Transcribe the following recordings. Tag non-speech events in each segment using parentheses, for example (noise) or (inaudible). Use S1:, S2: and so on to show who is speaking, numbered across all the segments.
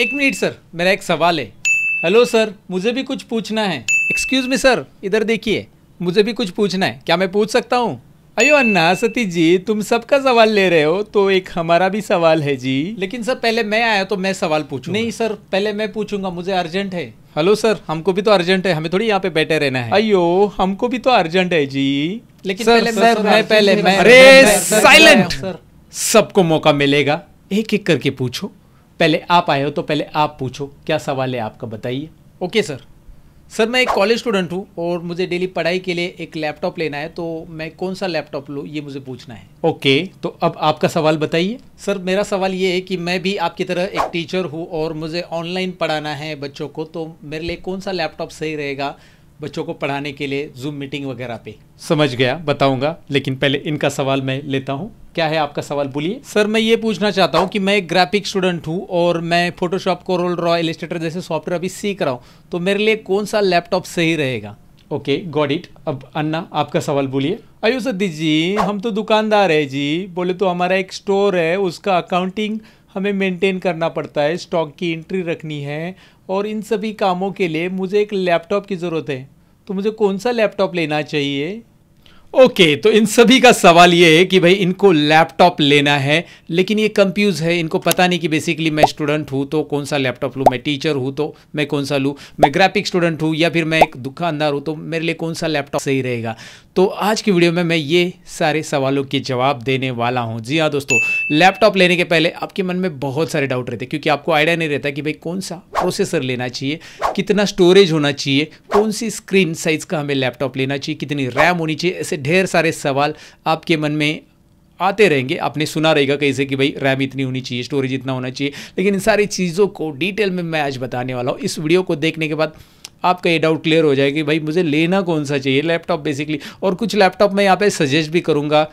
S1: एक minute sir मेरा एक सवाल है हेलो सर मुझे भी कुछ पूछना है एक्सक्यूज़ मी सर इधर देखिए मुझे भी कुछ पूछना है क्या मैं पूछ सकता हूँ अयो अन्ना सती जी तुम सबका सवाल ले रहे हो तो एक हमारा भी सवाल है जी लेकिन सर पहले मैं आया तो मैं सवाल पूछू नहीं सर पहले मैं पूछूंगा मुझे अर्जेंट है हेलो सर हमको भी तो अर्जेंट है हमें थोड़ी यहाँ पे बैठे रहना है अयो हमको भी तो अर्जेंट है जी लेकिन सर, पहले सर, मैं, सर, मैं पहले मैं अरे साइलेंट सबको मौका मिलेगा एक एक करके पूछो पहले आप आए हो तो पहले आप पूछो क्या सवाल है आपका बताइए ओके सर सर मैं एक कॉलेज स्टूडेंट हूँ और मुझे डेली पढ़ाई के लिए एक लैपटॉप लेना है तो मैं कौन सा लैपटॉप लूँ ये मुझे पूछना है ओके तो अब आपका सवाल बताइए सर मेरा सवाल ये है कि मैं भी आपकी तरह एक टीचर हूँ और मुझे ऑनलाइन पढ़ाना है बच्चों को तो मेरे लिए कौन सा लैपटॉप सही रहेगा बच्चों को पढ़ाने के लिए जूम मीटिंग वगैरह पे समझ गया बताऊँगा लेकिन पहले इनका सवाल मैं लेता हूँ क्या है आपका सवाल बोलिए सर मैं ये पूछना चाहता हूँ कि मैं एक ग्राफिक स्टूडेंट हूँ और मैं Photoshop CorelDRAW Illustrator जैसे सॉफ्टवेयर अभी सीख रहा हूँ तो मेरे लिए कौन सा लैपटॉप सही रहेगा ओके गॉड इट अब अन्ना आपका सवाल बोलिए आयु सदी जी हम तो दुकानदार है जी बोले तो हमारा एक स्टोर है उसका अकाउंटिंग हमें मेंटेन करना पड़ता है स्टॉक की एंट्री रखनी है और इन सभी कामों के लिए मुझे एक लैपटॉप की ज़रूरत है तो मुझे कौन सा लैपटॉप लेना चाहिए ओके okay, तो इन सभी का सवाल ये है कि भाई इनको लैपटॉप लेना है लेकिन ये कंफ्यूज है इनको पता नहीं कि बेसिकली मैं स्टूडेंट हूँ तो कौन सा लैपटॉप लूँ मैं टीचर हूँ तो मैं कौन सा लूँ मैं ग्राफिक स्टूडेंट हूँ या फिर मैं एक दुकानदार हूँ तो मेरे लिए कौन सा लैपटॉप सही रहेगा तो आज की वीडियो में मैं ये सारे सवालों के जवाब देने वाला हूँ जी हाँ दोस्तों लैपटॉप लेने के पहले आपके मन में बहुत सारे डाउट रहते हैं क्योंकि आपको आइडिया नहीं रहता कि भाई कौन सा प्रोसेसर लेना चाहिए कितना स्टोरेज होना चाहिए कौन सी स्क्रीन साइज का हमें लैपटॉप लेना चाहिए कितनी रैम होनी चाहिए ऐसे ढेर सारे सवाल आपके मन में आते रहेंगे आपने सुना रहेगा कैसे कि भाई रैम इतनी होनी चाहिए स्टोरेज इतना होना चाहिए लेकिन इन सारी चीज़ों को डिटेल में मैं आज बताने वाला हूँ इस वीडियो को देखने के बाद आपका ये डाउट क्लियर हो जाएगा कि भाई मुझे लेना कौन सा चाहिए लैपटॉप बेसिकली और कुछ लैपटॉप मैं यहाँ पे सजेस्ट भी करूँगा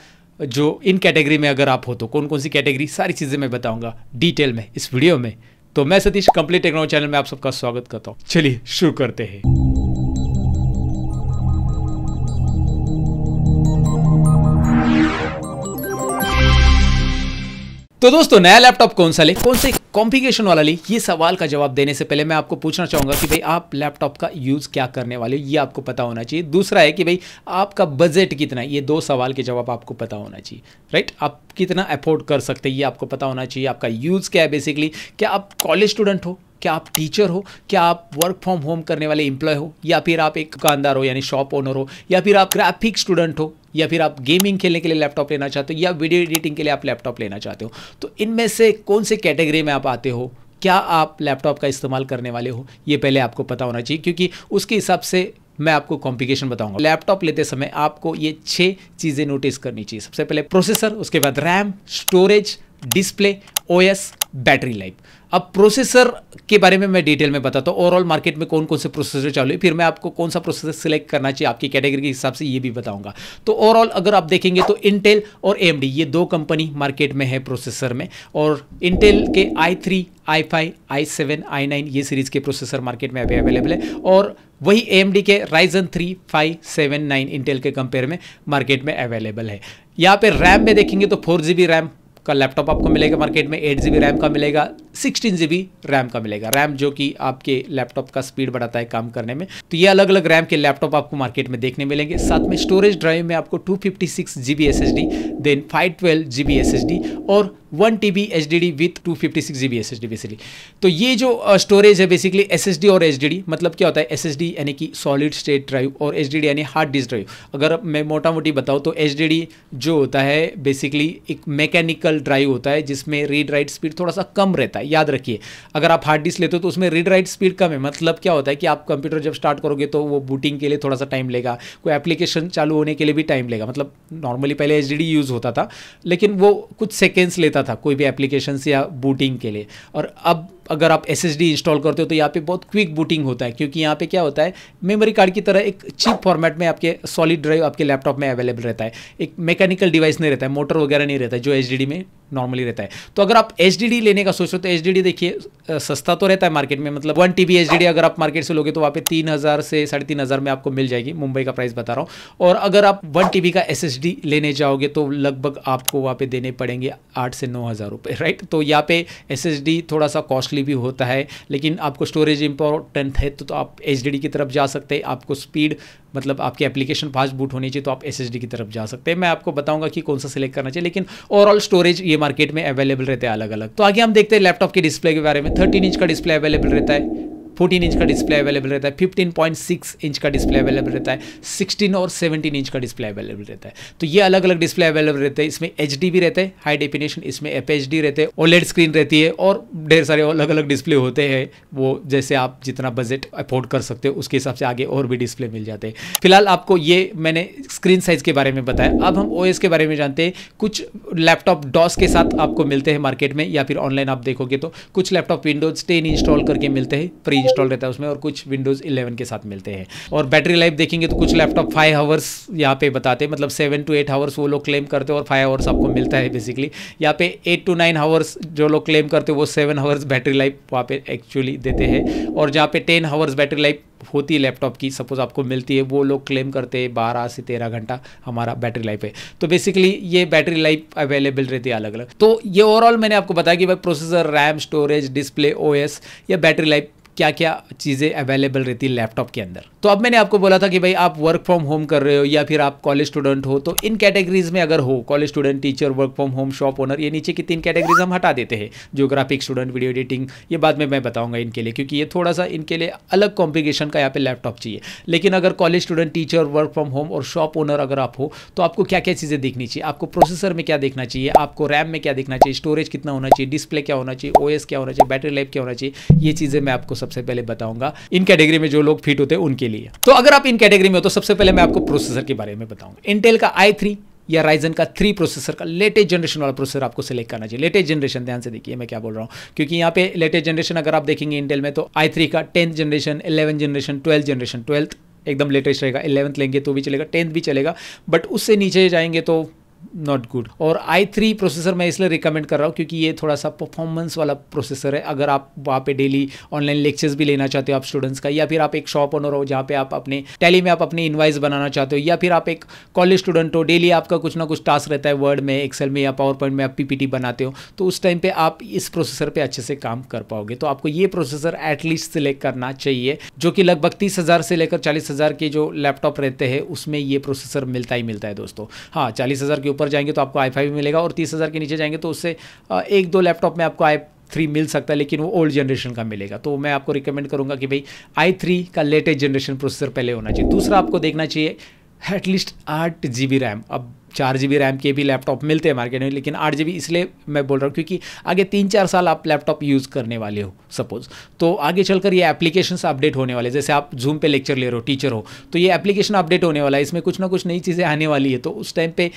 S1: जो इन कैटेगरी में अगर आप हो तो कौन कौन सी कैटेगरी सारी चीज़ें मैं बताऊँगा डिटेल में इस वीडियो में तो मैं सतीश कंप्लीट टेक्नोलॉजी चैनल में आप सबका स्वागत करता हूँ चलिए शुरू करते हैं तो दोस्तों नया लैपटॉप कौन सा ले कौन से कॉम्प्लिकेशन वाला ले ये सवाल का जवाब देने से पहले मैं आपको पूछना चाहूंगा कि भाई आप लैपटॉप का यूज़ क्या करने वाले हो ये आपको पता होना चाहिए दूसरा है कि भाई आपका बजट कितना है ये दो सवाल के जवाब आपको पता होना चाहिए राइट आप कितना अफोर्ड कर सकते हैं ये आपको पता होना चाहिए आपका यूज़ क्या है बेसिकली क्या आप कॉलेज स्टूडेंट हो क्या आप टीचर हो क्या आप वर्क फ्रॉम होम करने वाले इंप्लॉय हो या फिर आप एक दुकानदार हो यानी शॉप ओनर हो या फिर आप ग्राफिक स्टूडेंट हो या फिर आप गेमिंग खेलने के लिए लैपटॉप लेना चाहते हो या वीडियो एडिटिंग के लिए आप लैपटॉप लेना चाहते हो तो इनमें से कौन से कैटेगरी में आप आते हो क्या आप लैपटॉप का इस्तेमाल करने वाले हो ये पहले आपको पता होना चाहिए क्योंकि उसके हिसाब से मैं आपको कॉम्प्लिकेशन बताऊंगा लैपटॉप लेते समय आपको ये छः चीज़ें नोटिस करनी चाहिए सबसे पहले प्रोसेसर उसके बाद RAM storage display OS battery life अब प्रोसेसर के बारे में मैं डिटेल में बताता हूँ ओवरऑल मार्केट में कौन कौन से प्रोसेसर चालू है फिर मैं आपको कौन सा प्रोसेसर सिलेक्ट करना चाहिए आपकी कैटेगरी के हिसाब से ये भी बताऊंगा तो ओवरऑल अगर आप देखेंगे तो इंटेल और एम ये दो कंपनी मार्केट में है प्रोसेसर में और इंटेल के i three i five i seven i nine ये सीरीज़ के प्रोसेसर मार्केट में अभी अवेलेबल है और वही एम के Ryzen three five seven nine Intel के कंपेयर में मार्केट में अवेलेबल है यहाँ पे रैम में देखेंगे तो फोर जी बी रैम का लैपटॉप आपको मिलेगा मार्केट में एट जी रैम का मिलेगा सिक्सटीन जी रैम का मिलेगा रैम जो कि आपके लैपटॉप का स्पीड बढ़ाता है काम करने में तो ये अलग अलग रैम के लैपटॉप आपको मार्केट में देखने मिलेंगे साथ में स्टोरेज ड्राइव में आपको two fifty six G B S D then five twelve G B S D और one T B H D D with two fifty six G B S D basically तो ये जो storage है basically S S D और H D D मतलब क्या होता है एस एस डी यानी कि सॉलिड स्टेट ड्राइव और एच डी डी यानी हार्ड डिस्क ड्राइव अगर मैं मोटा मोटी बताऊँ तो एच डी डी जो होता है बेसिकली एक मैकेनिकल एक्सटर्नल ड्राइव होता है जिसमें रीड राइट स्पीड थोड़ा सा कम रहता है याद रखिए अगर आप हार्ड डिस्क लेते हो तो उसमें रीड राइट स्पीड कम है मतलब क्या होता है कि आप कंप्यूटर जब स्टार्ट करोगे तो वो बूटिंग के लिए थोड़ा सा टाइम लेगा कोई एप्लीकेशन चालू होने के लिए भी टाइम लेगा मतलब नॉर्मली पहले एच यूज़ होता था लेकिन वो कुछ सेकेंड्स लेता था कोई भी एप्लीकेशन या बूटिंग के लिए और अब अगर आप एस इंस्टॉल करते हो तो यहाँ पे बहुत क्विक बूटिंग होता है क्योंकि यहाँ पे क्या होता है मेमोरी कार्ड की तरह एक चीप फॉर्मेट में आपके सॉलिड ड्राइव आपके लैपटॉप में अवेलेबल रहता है एक मैकेनिकल डिवाइस नहीं रहता है मोटर वगैरह नहीं रहता है जो एच में नॉर्मली रहता है तो अगर आप एच लेने का सोच रहे हो तो एच देखिए सस्ता तो रहता है मार्केट में मतलब वन टी बी अगर आप मार्केट से लोगे तो वहाँ पे तीन हज़ार से साढ़े तीन हज़ार में आपको मिल जाएगी मुंबई का प्राइस बता रहा हूँ और अगर आप वन टी का एस लेने जाओगे तो लगभग आपको वहाँ पे देने पड़ेंगे आठ से नौ हज़ार रुपये राइट तो यहाँ पे एस थोड़ा सा कॉस्टली भी होता है लेकिन आपको स्टोरेज इंपॉर्टेंट है तो, तो आप एच की तरफ जा सकते हैं आपको स्पीड मतलब आपकी एप्लीकेशन फास्ट बूट होनी चाहिए तो आप एस की तरफ जा सकते हैं मैं आपको बताऊंगा कि कौन सा सिलेक्ट करना चाहिए लेकिन ओवरऑल स्टोरेज ये मार्केट में अवेलेबल रहते हैं अलग अलग तो आगे हम देखते हैं लैपटॉप के डिस्प्ले के बारे में थर्टीन इंच का डिस्प्ले अवेलेबल रहता है 14 इंच का डिस्प्ले अवेलेबल रहता है 15.6 इंच का डिस्प्ले अवेलेबल रहता है 16 और 17 इंच का डिस्प्ले अवेलेबल रहता है तो ये अलग अलग डिस्प्ले अवेलेबल रहते हैं इसमें एच भी रहता है हाई डेफिनेशन इसमें एफ एच रहते हैं ओलेड स्क्रीन रहती है और ढेर सारे अलग अलग डिस्प्ले होते हैं वो जैसे आप जितना बजट अफोर्ड कर सकते हो उसके हिसाब से आगे और भी डिस्प्ले मिल जाते हैं फिलहाल आपको ये मैंने स्क्रीन साइज के बारे में बताया अब हम ओ के बारे में जानते हैं कुछ लैपटॉप डॉस के साथ आपको मिलते हैं मार्केट में या फिर ऑनलाइन आप देखोगे तो कुछ लैपटॉप विंडोज टेन इंस्टॉल करके मिलते हैं फ्री इंस्टॉल रहता है उसमें और कुछ विंडोज़ इलेवन के साथ मिलते हैं और बैटरी लाइफ देखेंगे तो कुछ लैपटॉप फाइव आवर्स यहाँ पे बताते हैं मतलब सेवन टू एट आवर्स वो लोग क्लेम करते हैं और फाइव आवर्स आपको मिलता है बेसिकली यहाँ पे एट टू नाइन आवर्स जो लोग क्लेम करते हैं वो सेवन आवर्स बैटरी लाइफ वहाँ पे एक्चुअली देते हैं और जहाँ पे टेन आवर्स बैटरी लाइफ होती है लैपटॉप की सपोज आपको मिलती है वो लोग क्लेम करते हैं बारह से तेरह घंटा हमारा बैटरी लाइफ है तो बेसिकली ये बैटरी लाइफ अवेलेबल रहती है अलग अलग तो ये ओवरऑल मैंने आपको बताया कि भाई प्रोसेसर रैम स्टोरेज डिस्प्ले ओ या बैटरी लाइफ क्या क्या चीज़ें अवेलेबल रहती है लैपटॉप के अंदर तो अब मैंने आपको बोला था कि भाई आप वर्क फ्रॉम होम कर रहे हो या फिर आप कॉलेज स्टूडेंट हो तो इन कैटेगरीज में अगर हो college student teacher work from home shop owner ये नीचे की तीन कैटेगरीज हम हटा देते हैं जियोग्राफिक स्टूडेंट वीडियो एडिटिंग ये बाद में मैं बताऊंगा इनके लिए क्योंकि ये थोड़ा सा इनके लिए अलग कॉम्प्लिकेशन का यहाँ पे लैपटॉप चाहिए लेकिन अगर college student teacher work from home और शॉप ओनर अगर आप हो तो आपको क्या क्या चीज़ें देखनी चाहिए आपको प्रोसेसर में क्या देखना चाहिए आपको रैम में क्या देखना चाहिए स्टोरेज कितना होना चाहिए डिस्प्ले क्या होना चाहिए ओ क्या होना चाहिए बैटरी लाइफ क्या होना चाहिए ये चीज़ें मैं आपको सबसे पहले बताऊंगा इन कैटेगरी में जो लोग फिट होते हैं उनके लिए तो अगर आप इन कैटेगरी में हो तो सबसे पहले मैं आपको प्रोसेसर के बारे में बताऊंगा इंटेल का आई थ्री या राइजन का थ्री प्रोसेसर का लेटेस्ट जनरेशन वाला प्रोसेसर आपको सेलेक्ट करना चाहिए लेटेस्ट जनरेशन ध्यान से देखिए मैं क्या बोल रहा हूँ क्योंकि यहाँ पे लेटेस्ट जनरेशन अगर आप देखेंगे इंटेल में तो आई थ्री का tenth generation eleven generation twelfth generation twelfth एकदम लेटेस्ट रहेगा इलेवंथ लेंगे तो भी चलेगा टेंथ भी चलेगा बट उससे नीचे जाएंगे तो नॉट गुड और आई थ्री प्रोसेसर मैं इसलिए रिकमेंड कर रहा हूँ क्योंकि ये थोड़ा सा परफॉर्मेंस वाला प्रोसेसर है अगर आप वहाँ पे डेली ऑनलाइन लेक्चर्स भी लेना चाहते हो आप स्टूडेंट्स का या फिर आप एक शॉप ओनर हो जहाँ पे आप अपने टैली में आप अपने इन्वाइस बनाना चाहते हो या फिर आप एक कॉलेज स्टूडेंट हो डेली आपका कुछ ना कुछ टास्क रहता है वर्ड में एक्सेल में या पावर पॉइंट में आप पीपीटी बनाते हो तो उस टाइम पर आप इस प्रोसेसर पर अच्छे से काम कर पाओगे तो आपको ये प्रोसेसर एटलीस्ट सिलेक्ट करना चाहिए जो कि लगभग तीस हज़ार से लेकर चालीस हज़ार के जो लैपटॉप रहते हैं उसमें ये प्रोसेसर मिलता ही मिलता है दोस्तों हाँ चालीस हज़ार के ऊपर जाएंगे तो आपको आई फाइव मिलेगा और तीस हज़ार के नीचे जाएंगे तो उससे एक दो लैपटॉप में आपको आई थ्री मिल सकता है लेकिन वो ओल्ड जनरेशन का मिलेगा तो मैं आपको रिकमेंड करूँगा कि भाई आई थ्री का लेटेस्ट जनरेशन प्रोसेसर पहले होना चाहिए दूसरा आपको देखना चाहिए एटलीस्ट आठ जी बी रैम अब चार जी बी रैम के भी लैपटॉप मिलते हैं मार्केट में लेकिन आठ जी बी इसलिए मैं बोल रहा हूँ क्योंकि आगे तीन चार साल आप लैपटॉप यूज़ करने वाले हो सपोज़ तो आगे चलकर ये एप्लीकेशन अपडेट होने वाले जैसे आप जूम पे लेक्चर ले रहे हो टीचर हो तो ये एप्लीकेशन अपडेट होने वाला है इसमें कुछ ना कुछ नई चीज़ें आने वाली है तो उस टाइम पे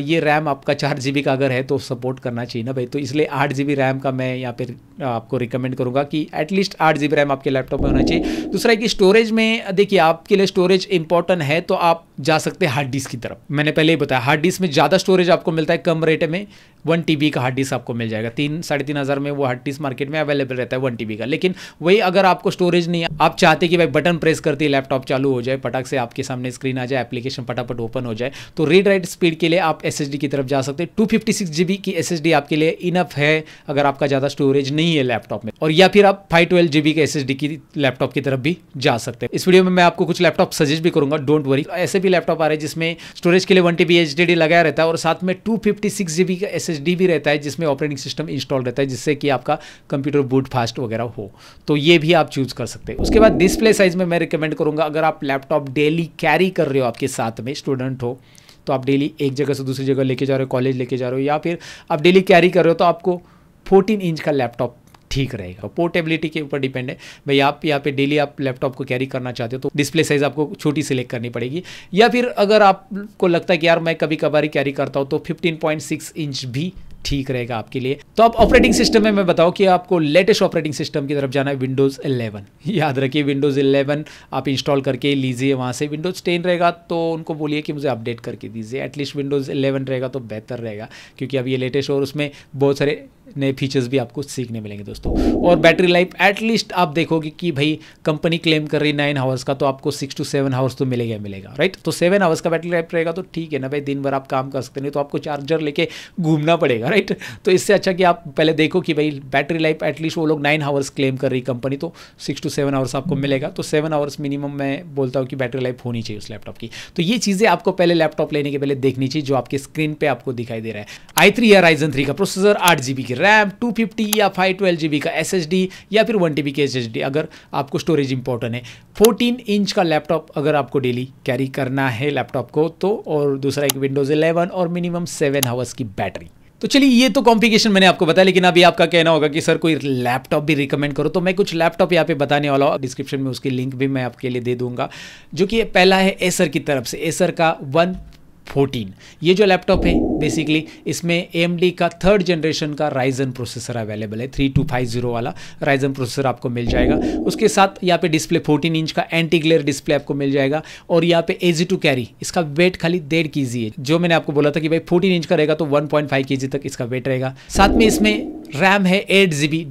S1: ये रैम आपका चार जी का अगर है तो सपोर्ट करना चाहिए ना भाई तो इसलिए आठ जी बी रैम का मैं यहाँ पर आपको रिकमेंड करूँगा कि एटलीस्ट आठ जी बी रैम आपके लैपटॉप में होना चाहिए दूसरा कि स्टोरेज में देखिए आपके लिए स्टोरेज इंपॉर्टेंट है तो आप जा सकते हैं हार्ड डिस्क की तरफ मैंने पहले ही बताया हार्ड डिस्क में ज़्यादा स्टोरेज आपको मिलता है कम रेट में वन टी का हार्ड डिस्क आपको मिल जाएगा तीन साढ़े तीन हज़ार में वो हार्ड डिस्क मार्केट में अवेलेबल रहता है वन टी का लेकिन वही अगर आपको स्टोरेज नहीं है आप चाहते कि भाई बटन प्रेस करते ही लैपटॉप चालू हो जाए पटक से आपके सामने स्क्रीन आ जाए एप्लीकेशन पटापट ओपन हो जाए तो रीड राइट स्पीड के लिए आप एस की तरफ जा सकते हैं टू फिफ्टी की एस आपके लिए इनफ है अगर आपका ज़्यादा स्टोरेज नहीं है लैपटॉप में और या फिर आप फाइव ट्वेल्व जी के एस की लैपटॉप की तरफ भी जा सकते हैं इस वीडियो में मैं आपको कुछ लैपटॉप सजेस्ट भी करूंगा डोंट वरी ऐसे भी लैपटॉप आ रहे हैं जिसमें स्टोरेज के लिए वन टी बी लगाया रहता है और साथ में टू फिफ्टी सिक्स का एस एस भी रहता है जिसमें ऑपरेटिंग सिस्टम इंस्टॉल रहता है जिससे कि आपका कंप्यूटर बूट फास्ट वगैरह हो तो ये भी आप चूज़ कर सकते हैं उसके बाद डिस्प्ले साइज़ में मैं रिकमेंड करूँगा अगर आप लैपटॉप डेली कैरी कर रहे हो आपके साथ में स्टूडेंट हो तो आप डेली एक जगह से दूसरी जगह लेके जा रहे हो कॉलेज लेके जा रहे हो या फिर आप डेली कैरी कर रहे हो तो आपको 14 इंच का लैपटॉप ठीक रहेगा पोर्टेबिलिटी के ऊपर डिपेंड है भाई आप यहाँ पे डेली आप लैपटॉप को कैरी करना चाहते हो तो डिस्प्ले साइज आपको छोटी सिलेक्ट करनी पड़ेगी या फिर अगर आपको लगता है कि यार मैं कभी कभार कैरी करता हूँ तो फिफ्टीन इंच भी ठीक रहेगा आपके लिए तो आप ऑपरेटिंग सिस्टम में मैं बताऊं कि आपको लेटेस्ट ऑपरेटिंग सिस्टम की तरफ जाना है विंडोज़ 11 याद रखिए विंडोज़ 11 आप इंस्टॉल करके लीजिए वहाँ से विंडोज़ 10 रहेगा तो उनको बोलिए कि मुझे अपडेट करके दीजिए एटलीस्ट विंडोज़ 11 रहेगा तो बेहतर रहेगा क्योंकि अब ये लेटेस्ट और उसमें बहुत सारे नए फीचर्स भी आपको सीखने मिलेंगे दोस्तों और बैटरी लाइफ एटलीस्ट आप देखोगे कि भाई कंपनी क्लेम कर रही नाइन आवर्स का तो आपको सिक्स टू सेवन आवर्स तो मिलेगा मिलेगा राइट तो सेवन आवर्स का बैटरी लाइफ रहेगा तो ठीक है ना भाई दिन भर आप काम कर सकते नहीं तो आपको चार्जर लेके घूमना पड़ेगा राइट तो इससे अच्छा कि आप पहले देखो कि भाई बैटरी लाइफ एटलीस्ट वो लोग नाइन आवर्स क्लेम कर रही कंपनी तो सिक्स टू सेवन आवर्स आपको मिलेगा तो सेवन आवर्स मिनिमम मैं बोलता हूँ कि बैटरी लाइफ होनी चाहिए उस लैपटॉप की तो ये चीज़ें आपको पहले लैपटॉप लेने के पहले देखनी चाहिए जो आपकी स्क्रीन पर आपको दिखाई दे रहा है आई थ्री या राइजन थ्री का प्रोसेसर आठ जी के रैम 250 या फाइव जीबी का एस या फिर वन टी के एसएसडी अगर आपको स्टोरेज इंपॉर्टेंट है 14 इंच का लैपटॉप अगर आपको डेली कैरी करना है लैपटॉप को तो और दूसरा एक विंडोज़ 11 और मिनिमम 7 हावर्स की बैटरी तो चलिए ये तो कॉम्प्लिकेशन मैंने आपको बताया लेकिन अभी आपका कहना होगा कि सर कोई लैपटॉप भी रिकमेंड करो तो मैं कुछ लैपटॉप यहाँ पे बताने वाला हूँ डिस्क्रिप्शन में उसकी लिंक भी मैं आपके लिए दे दूंगा जो कि पहला है एसर की तरफ से एसर का वन 14 ये जो लैपटॉप है बेसिकली इसमें ए का थर्ड जनरेशन का राइजन प्रोसेसर अवेलेबल है थ्री टू फाइव जीरो वाला राइजन प्रोसेसर आपको मिल जाएगा उसके साथ यहाँ पे डिस्प्ले 14 इंच का एंटी ग्लेयर डिस्प्ले आपको मिल जाएगा और यहाँ पे एजी टू कैरी इसका वेट खाली डेढ़ के है जो मैंने आपको बोला था कि भाई फोर्टीन इंच का रहेगा तो वन पॉइंट तक इसका वेट रहेगा साथ में इसमें रैम है एट जी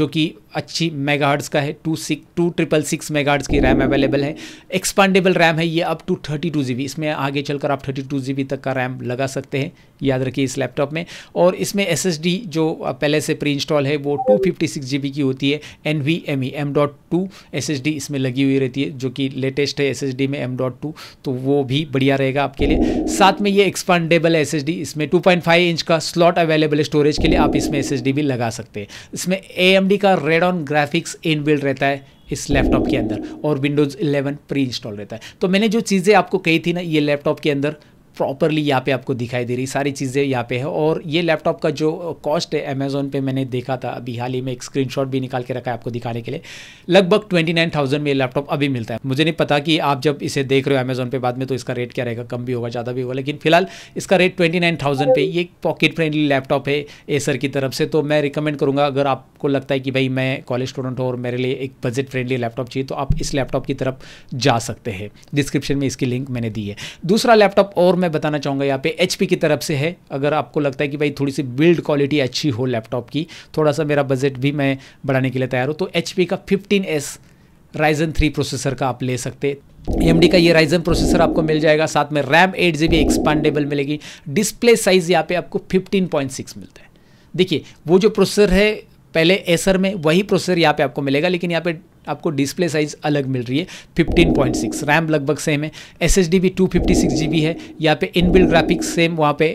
S1: जो कि अच्छी मेगाहर्ट्स का है two six two triple six megahertz की रैम अवेलेबल है एक्सपांडेबल रैम है ये up to thirty two G B इसमें आगे चलकर आप थर्टी टू जी बी तक का रैम लगा सकते हैं याद रखिए इस लैपटॉप में और इसमें एस एस डी जो पहले से प्री इंस्टॉल है वो two fifty six G B की होती है N V M E M dot two S S D इसमें लगी हुई रहती है जो कि लेटेस्ट है एस एस डी में एम डॉट टू तो वो भी बढ़िया रहेगा आपके लिए साथ में ये एक्सपांडेबल एस एस डी इसमें टू पॉइंट फाइव इंच का स्लॉट अवेलेबल है स्टोरेज के लिए आप इसमें एस एस डी भी लगा सकते हैं इसमें ए एम डी का Radeon graphics in रहता है इस लैपटॉप के अंदर और विंडोज़ 11 प्री इंस्टॉल रहता है तो मैंने जो चीज़ें आपको कही थी ना ये लैपटॉप के अंदर प्रॉपरली यहाँ पे आपको दिखाई दे रही सारी चीज़ें यहाँ पे है और ये लैपटॉप का जो कॉस्ट uh, है अमेज़ोन पे मैंने देखा था अभी हाल ही में एक स्क्रीनशॉट भी निकाल के रखा है आपको दिखाने के लिए लगभग ट्वेंटी नाइन थाउजेंड में ये लैपटॉप अभी मिलता है मुझे नहीं पता कि आप जब इसे देख रहे हो अमेज़ोन पे बाद में तो इसका रेट क्या रहेगा कम भी होगा ज़्यादा भी होगा लेकिन फिलहाल इसका रेट ट्वेंटी नाइन थाउजेंड पे ये पॉकेट फ्रेंडली लैपटॉप है एसर की तरफ से तो मैं रिकमेंड करूँगा अगर आपको लगता है कि भाई मैं कॉलेज स्टूडेंट हूँ और मेरे लिए एक बजट फ्रेंडली लैपटॉप चाहिए तो आप इस लैपटॉप की तरफ जा सकते हैं डिस्क्रिप्शन में इसकी लिंक मैंने दी है दूसरा लैपटॉप और मैं मैं बताना चाहूँगा यहाँ पे एच की तरफ से है अगर आपको लगता है कि भाई थोड़ी सी बिल्ड क्वालिटी अच्छी हो लैपटॉप की थोड़ा सा मेरा बजट भी मैं बढ़ाने के लिए तैयार हूँ तो एच का fifteen S Ryzen three processor का आप ले सकते एम का ये राइजन प्रोसेसर आपको मिल जाएगा साथ में रैम एट जी एक्सपांडेबल मिलेगी डिस्प्ले साइज यहाँ पे आपको 15.6 मिलता है देखिए वो जो प्रोसेसर है पहले एसर में वही प्रोसेसर यहाँ पे आपको मिलेगा लेकिन यहाँ पे आपको डिस्प्ले साइज़ अलग मिल रही है 15.6 रैम लगभग सेम है एस एस डी भी टू है यहाँ पे इनबिल्ड ग्राफिक्स सेम वहाँ पे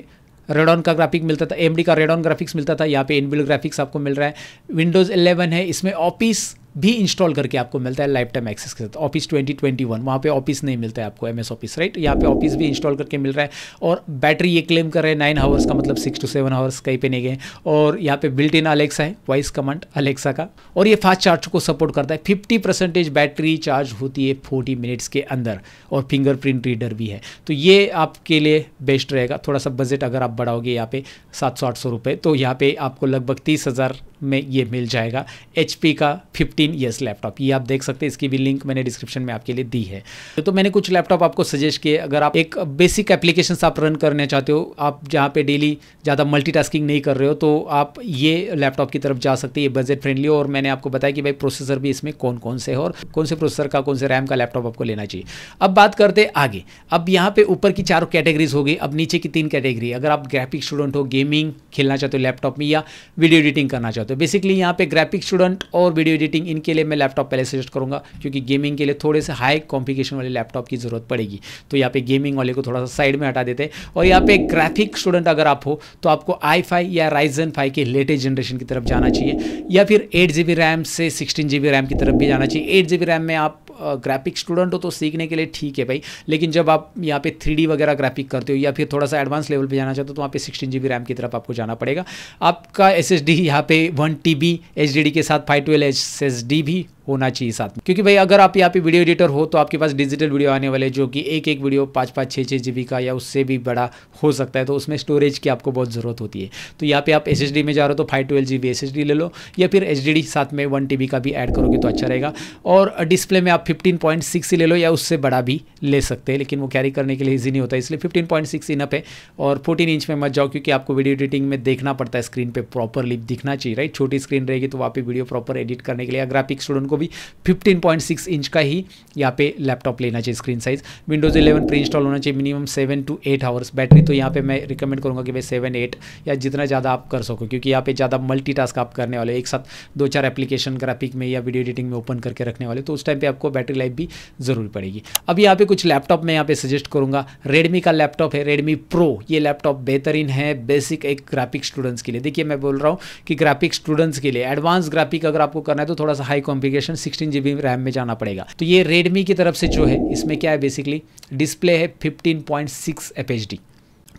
S1: रेडॉन का ग्राफिक मिलता था एम का रेडॉन ग्राफिक्स मिलता था यहाँ पे इनबिल्ड ग्राफिक्स आपको मिल रहा है विंडोज़ 11 है इसमें ऑफिस भी इंस्टॉल करके आपको मिलता है लाइफ टाइम एक्सेस के साथ ऑफिस ट्वेंटी ट्वेंटी वन वहाँ पर ऑफिस नहीं मिलता है आपको एम एस ऑफिस राइट यहाँ पे ऑफिस भी इंस्टॉल करके मिल रहा है और बैटरी ये क्लेम कर रहे हैं नाइन आवर्स का मतलब सिक्स टू सेवन आवर्स कहीं पे नहीं गए और यहाँ पे बिल्ट इन अलेक्सा है वॉइस कमांड अलेक्सा का और ये फास्ट चार्ज को सपोर्ट करता है फिफ्टी परसेंटेज बैटरी चार्ज होती है फोर्टी मिनट्स के अंदर और फिंगरप्रिंट रीडर भी है तो ये आपके लिए बेस्ट रहेगा थोड़ा सा बजट अगर आप बढ़ाओगे यहाँ पे सात सौ आठ सौ रुपये तो यहाँ पे आपको लगभग तीस हज़ार में ये मिल जाएगा एच का फिफ्टीन ईयर्स लैपटॉप ये आप देख सकते हैं इसकी भी लिंक मैंने डिस्क्रिप्शन में आपके लिए दी है तो मैंने कुछ लैपटॉप आपको सजेस्ट किए अगर आप एक बेसिक एप्लीकेशन आप रन करना चाहते हो आप जहाँ पे डेली ज़्यादा मल्टीटास्किंग नहीं कर रहे हो तो आप ये लैपटॉप की तरफ जा सकते हैं ये बजट फ्रेंडली और मैंने आपको बताया कि भाई प्रोसेसर भी इसमें कौन कौन से है और कौन से प्रोसेसर का कौन से रैम का लैपटॉप आपको लेना चाहिए अब बात करते आगे अब यहाँ पे ऊपर की चारों कैटेगरीज हो गई अब नीचे की तीन कैटेगरी अगर आप ग्राफिक स्टूडेंट हो गेमिंग खेलना चाहते हो लैपटॉप में या वीडियो एडिटिंग करना चाहते हो तो बेसिकली यहाँ पे ग्राफिक स्टूडेंट और वीडियो एडिटिंग इनके लिए मैं लैपटॉप पहले सजेस्ट करूँगा क्योंकि गेमिंग के लिए थोड़े से हाई कॉम्प्लिकेशन वाले लैपटॉप की ज़रूरत पड़ेगी तो यहाँ पे गेमिंग वाले को थोड़ा सा साइड में हटा देते और यहाँ पे ग्राफिक स्टूडेंट अगर आप हो तो आपको आई फाइव या राइजन फाइव के लेटेस्ट जनरेशन की तरफ जाना चाहिए या फिर एट जी बी रैम से सिक्सटीन जी बी रैम की तरफ भी जाना चाहिए एट जी बी रैम में आप ग्राफिक स्टूडेंट हो तो सीखने के लिए ठीक है भाई लेकिन जब आप यहाँ पे थ्री वगैरह ग्राफिक करते हो या फिर थोड़ा सा एडवांस लेवल पर जाना चाहते हो तो वहाँ पे सिक्सटीन जी रैम की तरफ आपको जाना पड़ेगा आपका एस एस डी यहाँ पे one T B H D D के साथ five twelve S S D भी होना चाहिए साथ में क्योंकि भाई अगर आप यहाँ पे वीडियो एडिटर हो तो आपके पास डिजिटल वीडियो आने वाले जो कि एक एक वीडियो पाँच पाँच छः छः जी का या उससे भी बड़ा हो सकता है तो उसमें स्टोरेज की आपको बहुत ज़रूरत होती है तो यहाँ पे आप एस में जा रहे हो तो फाइव ट्वेल्व जी बी ले लो या फिर एच साथ में वन टी का भी ऐड करोगे तो अच्छा रहेगा और डिस्प्ले में आप फिफ्टीन पॉइंट सिक्स ले लो या उससे बड़ा भी ले सकते हैं लेकिन वो कैरी करने के लिए ईजी नहीं होता इसलिए फिफ्टीन पॉइंट सिक्स इनअप है और फोर्टीन इंच में मत जाओ क्योंकि आपको वीडियो एडिटिंग में देखना पड़ता है स्क्रीन पर प्रॉपरली दिखना चाहिए राइट छोटी स्क्रीन रहेगी तो वहाँ पर वीडियो प्रॉपर एडिट करने के लिए ग्राफिक स्टूडेंट को को भी 15.6 इंच का ही यहाँ पे लैपटॉप लेना चाहिए screen size Windows 11 pre install होना चाहिए minimum seven to eight hours battery तो यहाँ पे मैं रिकमेंड करूँगा कि भाई सेवन एट या जितना ज़्यादा आप कर सको क्योंकि यहाँ पे ज़्यादा मल्टी आप करने वाले एक साथ दो चार एप्लीकेशन ग्राफिक में या वीडियो एडिटिंग में ओपन करके रखने वाले तो उस टाइम पर आपको बैटरी लाइफ भी ज़रूर पड़ेगी अब यहाँ पे कुछ लैपटॉप मैं यहाँ पे सजेस्ट करूँगा रेडमी का लैपटॉप है रेडमी प्रो ये लैपटॉप बेहतरीन है बेसिक एक ग्राफिक स्टूडेंट्स के लिए देखिए मैं बोल रहा हूँ कि ग्राफिक स्टूडेंट्स के लिए एडवांस ग्राफिक अगर आपको करना है तो थोड़ा सा high complication generation sixteen G RAM में जाना पड़ेगा तो ये रेडमी की तरफ से जो है इसमें क्या है बेसिकली डिस्प्ले है fifteen point six F H D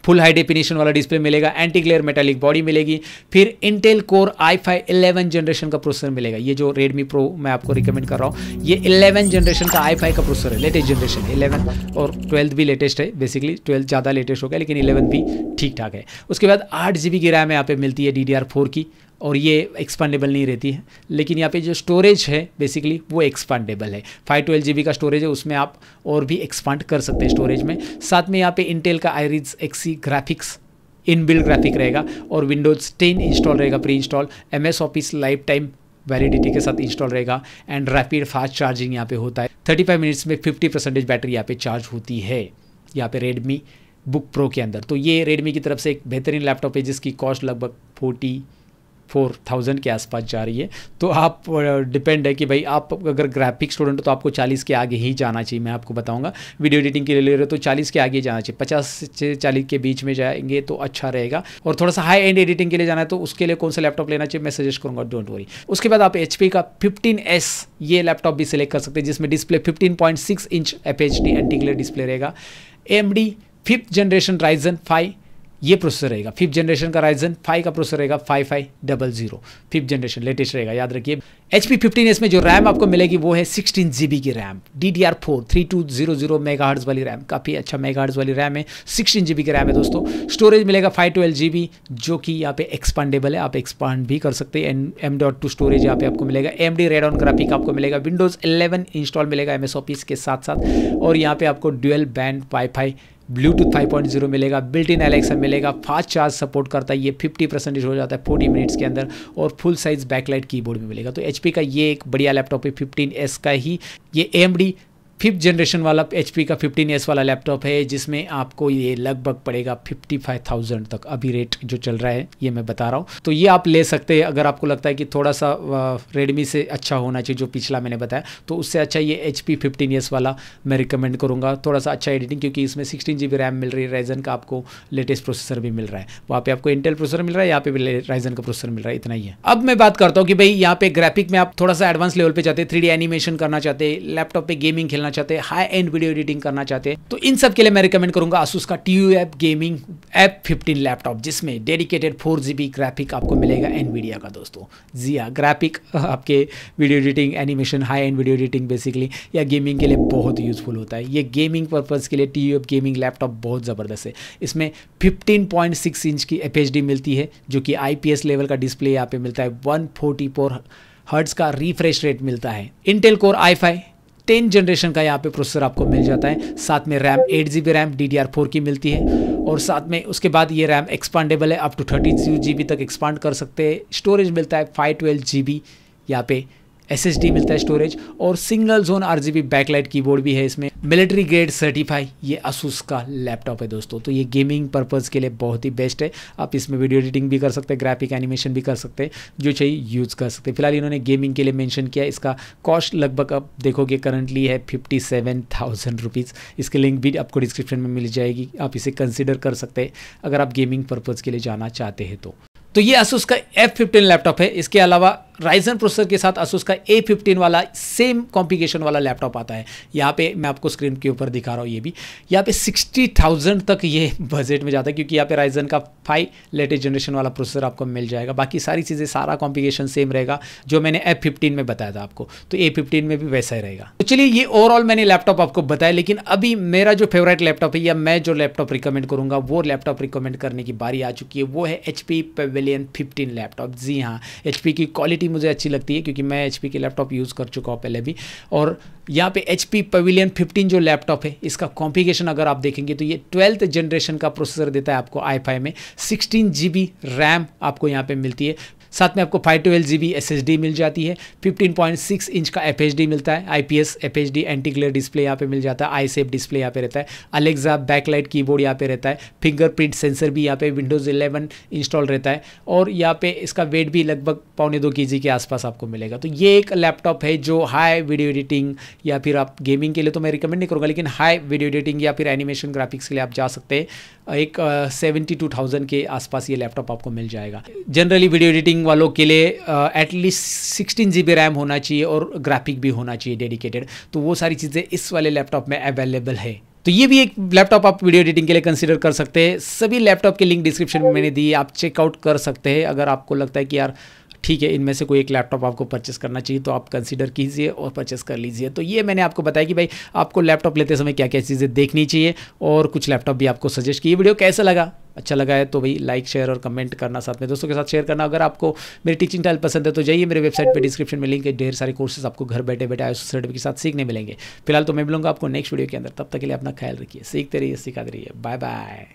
S1: full high definition वाला डिस्प्ले मिलेगा एंटी ग्लेयर मेटालिक बॉडी मिलेगी फिर Intel core i five eleven generation का प्रोसेसर मिलेगा ये जो रेडमी प्रो मैं आपको रिकमेंड कर रहा हूँ ये इलेवन जनरेशन का आई फाइव का प्रोसेसर है लेटेस्ट जनरेशन इलेवन और ट्वेल्थ भी लेटेस्ट है बेसिकली ट्वेल्थ ज़्यादा लेटेस्ट हो गया लेकिन इलेवन भी ठीक ठाक है उसके बाद आठ जी बी की रैम यहाँ पे मिलती है डी डी आर फोर की और ये एक्सपांडेबल नहीं रहती है लेकिन यहाँ पे जो स्टोरेज है बेसिकली वो एक्सपांडेबल है फाइव ट्वेल्व जी का स्टोरेज है उसमें आप और भी एक्सपांड कर सकते हैं स्टोरेज में साथ में यहाँ पे इंटेल का Iris Xe graphics in build graphic रहेगा और विंडोज़ टेन इंस्टॉल रहेगा pre install M S Office lifetime validity के साथ इंस्टॉल रहेगा एंड रैपिड फास्ट चार्जिंग यहाँ पे होता है 35 मिनट्स में 50 परसेंटेज बैटरी यहाँ पे चार्ज होती है यहाँ पे रेडमी बुक प्रो के अंदर तो ये रेडमी की तरफ से एक बेहतरीन लैपटॉप है जिसकी कॉस्ट लगभग फोर्टी फोर थाउजेंड के आसपास जा रही है तो आप डिपेंड है कि भाई आप अगर ग्राफिक स्टूडेंट हो तो आपको चालीस के आगे ही जाना चाहिए मैं आपको बताऊँगा वीडियो एडिटिंग के लिए ले रहे हो तो चालीस के आगे जाना चाहिए पचास से चालीस के बीच में जाएंगे तो अच्छा रहेगा और थोड़ा सा हाई एंड एडिटिंग के लिए जाना है तो उसके लिए कौन सा लैपटॉप लेना चाहिए मैं सजेस्ट करूँगा डोंट वरी उसके बाद आप एच का फिफ्टीन ये लैपटॉप भी सिलेक्ट कर सकते हैं जिसमें display fifteen inch F H D anti glare display रहेगा M D fifth generation Ryzen five ये प्रोसेसर रहेगा फिफ्थ जनरेशन का राइजन फाइव का प्रोसेसर रहेगा five five double zero fifth generation latest रहेगा याद रखिए एच पी फिफ्टीन इसमें जो रैम आपको मिलेगी वो है सिक्सटीन जी बी की RAM D D R four three two zero zero mega hertz वाली रैम काफ़ी अच्छा मेगा हर्ट्स वाली रैम है सिक्सटीन जी बी की रैम है दोस्तों स्टोरेज मिलेगा फाइव ट्वेल्व जी बी जो कि यहाँ पे एक्सपांडेबल है आप एक्सपांड भी कर सकते हैं एम डॉट टू स्टोरेज यहाँ पे आपको मिलेगा M D Radeon graphic आपको मिलेगा विंडोज़ इलेवन इंस्टॉल मिलेगा एम एस ऑफिस के साथ साथ और यहाँ पे आपको ड्यूएल बैंड वाईफाई ब्लूटूथ 5.0 मिलेगा बिल्ट इन एलेक्सा मिलेगा फास्ट चार्ज सपोर्ट करता है ये 50 परसेंटेज हो जाता है 40 मिनट्स के अंदर और फुल साइज बैकलाइट कीबोर्ड भी मिलेगा तो एच एच का ये एक बढ़िया लैपटॉप है फिफ्टीन एस का ही ये एम डी फिफ्थ जनरेशन वाला एच का फिफ्टीन एस वाला लैपटॉप है जिसमें आपको ये लगभग पड़ेगा फिफ्टी फाइव थाउजेंड तक अभी रेट जो चल रहा है ये मैं बता रहा हूँ तो ये आप ले सकते हैं अगर आपको लगता है कि थोड़ा सा रेडमी से अच्छा होना चाहिए जो पिछला मैंने बताया तो उससे अच्छा ये एच पी फिफ्टीन एस वाला मैं रिकमेंड करूँगा थोड़ा सा अच्छा एडिटिंग क्योंकि इसमें सिक्सटीन जी बी रैम मिल रही है राइजन का आपको लेटेस्ट प्रोसेसर भी मिल रहा है वहाँ पे आपको इंटेल प्रोसेसर मिल रहा है यहाँ पे भी राइजन का प्रोसेसर मिल रहा है इतना ही है अब मैं बात करता हूँ कि भाई यहाँ पे ग्राफिक में आप थोड़ा सा एडवांस लेवल पर जाते हैं थ्री एनिमेशन करना चाहते हैं लैपटॉप पर गेमिंग खेलना खेलना चाहते हैं हाई एंड वीडियो एडिटिंग करना चाहते हैं तो इन सब के लिए मैं रिकमेंड करूंगा आसूस का T U F gaming F fifteen laptop जिसमें dedicated four G B graphic आपको मिलेगा एनवीडिया का दोस्तों जी हाँ ग्राफिक आपके video editing animation high end video editing basically या गेमिंग के लिए बहुत यूजफुल होता है ये गेमिंग पर्पज़ के लिए T U F gaming laptop बहुत ज़बरदस्त है इसमें फिफ्टीन पॉइंट सिक्स इंच की एफ एच डी मिलती है जो कि आई पी एस लेवल का डिस्प्ले यहाँ पे मिलता है वन फोर्टी फोर हर्ट्स का रिफ्रेश रेट मिलता है Intel core i five ten generation का यहाँ पे प्रोसेसर आपको मिल जाता है साथ में RAM eight G B RAM D D R four की मिलती है और साथ में उसके बाद ये रैम एक्सपांडेबल है up to thirty G B तक एक्सपांड कर सकते हैं स्टोरेज मिलता है फाइव ट्वेल्व जी बी यहाँ पे एस मिलता है स्टोरेज और single zone R G backlight keyboard भी है इसमें मिलिट्री ग्रेड सर्टिफाई ये असूस का लैपटॉप है दोस्तों तो ये गेमिंग पर्पज़ के लिए बहुत ही बेस्ट है आप इसमें वीडियो एडिटिंग भी कर सकते हैं ग्राफिक एनिमेशन भी कर सकते हैं जो चाहिए यूज़ कर सकते हैं फिलहाल इन्होंने गेमिंग के लिए मैंशन किया इसका कॉस्ट लगभग अब देखोगे करंटली है फिफ्टी सेवन थाउजेंड रुपीज़ इसकी लिंक भी आपको डिस्क्रिप्शन में मिल जाएगी आप इसे कंसिडर कर सकते हैं अगर आप गेमिंग पर्पज़ के लिए जाना चाहते हैं तो तो ये असूस का एफ फिफ्टीन लैपटॉप है इसके अलावा राइजन प्रोसेसर के साथ असूस का ए फिफ्टीन वाला सेम कॉम्प्लिकेशन वाला लैपटॉप आता है यहाँ पे मैं आपको स्क्रीन के ऊपर दिखा रहा हूँ ये भी यहाँ पे सिक्सटी थाउजेंड तक ये बजट (laughs) में जाता है क्योंकि यहाँ पे राइजन का फाइव लेटेस्ट जनरेशन वाला प्रोसेसर आपको मिल जाएगा बाकी सारी चीज़ें सारा कॉम्प्लिकेशन सेम रहेगा जो मैंने एफ फिफ्टीन में बताया था आपको तो ए फिफ्टीन में भी वैसा ही रहेगा तो चलिए ये ओवरऑल मैंने लैपटॉप आपको बताया लेकिन अभी मेरा जो फेवरेट लैपटॉप है या मैं जो लैपटॉप रिकमेंड करूँगा वो लैपटॉप रिकमेंड करने की बारी आ चुकी है वो है H P Pavilion fifteen laptop जी हाँ एच की क्वालिटी क्वालिटी मुझे अच्छी लगती है क्योंकि मैं एच के लैपटॉप यूज़ कर चुका हूँ पहले भी और यहाँ पे एच पी पवेलियन फिफ्टीन जो लैपटॉप है इसका कॉम्पिकेशन अगर आप देखेंगे तो ये ट्वेल्थ जनरेशन का प्रोसेसर देता है आपको आई में सिक्सटीन जी रैम आपको यहाँ पर मिलती है साथ में आपको five twelve G B S S D मिल जाती है फिफ्टीन पॉइंट सिक्स इंच का एफ एच डी मिलता है I P S F H D anti glare display यहाँ पे मिल जाता है आई सेफ डिस्प्ले यहाँ पे रहता है अलेक्सा बैकलाइट की बोर्ड यहाँ पे रहता है फिंगरप्रिंट सेंसर भी यहाँ पे विंडोज़ इलेवन इंस्टॉल रहता है और यहाँ पे इसका वेट भी लगभग पौने दो के जी के आसपास आपको मिलेगा तो ये एक लैपटॉप है जो हाई वीडियो एडिटिंग या फिर आप गेमिंग के लिए तो मैं रिकमेंड नहीं करूँगा लेकिन हाई वीडियो एडिटिंग या फिर एनिमेशन ग्राफिक्स के लिए आप जा सकते हैं एक सेवेंटी टू थाउजेंड के आसपास ये लैपटॉप आपको मिल जाएगा जनरली वीडियो एडिटिंग गेमिंग वालों के लिए एटलीस्ट सिक्सटीन जी रैम होना चाहिए और ग्राफिक भी होना चाहिए डेडिकेटेड तो वो सारी चीज़ें इस वाले लैपटॉप में अवेलेबल है तो ये भी एक लैपटॉप आप वीडियो एडिटिंग के लिए कंसीडर कर सकते हैं सभी लैपटॉप के लिंक डिस्क्रिप्शन में मैंने दी आप चेकआउट कर सकते हैं अगर आपको लगता है कि यार ठीक है इनमें से कोई एक लैपटॉप आपको परचेस करना चाहिए तो आप कंसिडर कीजिए और परचेस कर लीजिए तो ये मैंने आपको बताया कि भाई आपको लैपटॉप लेते समय क्या क्या चीज़ें देखनी चाहिए और कुछ लैपटॉप भी आपको सजेस्ट की वीडियो कैसा लगा अच्छा लगा है तो भाई लाइक शेयर और कमेंट करना साथ में दोस्तों के साथ शेयर करना अगर आपको मेरी टीचिंग टाइल पसंद है तो जाइए मेरे वेबसाइट पे डिस्क्रिप्शन में लिंक है ढेर सारे कोर्सेस आपको घर बैठे बैठे आयुष सर्टिफिकेट के साथ सीखने मिलेंगे फिलहाल तो मैं मिलूंगा आपको नेक्स्ट वीडियो के अंदर तब तक के लिए अपना ख्याल रखिए सीखते रहिए सिखाते रहिए बाय बाय